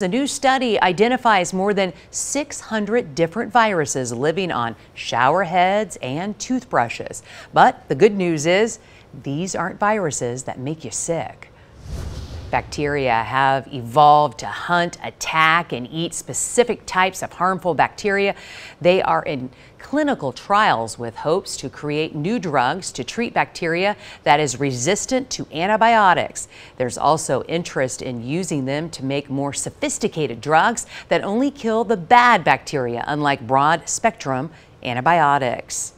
A new study identifies more than 600 different viruses living on shower heads and toothbrushes. But the good news is these aren't viruses that make you sick. Bacteria have evolved to hunt, attack, and eat specific types of harmful bacteria. They are in clinical trials with hopes to create new drugs to treat bacteria that is resistant to antibiotics. There's also interest in using them to make more sophisticated drugs that only kill the bad bacteria, unlike broad spectrum antibiotics.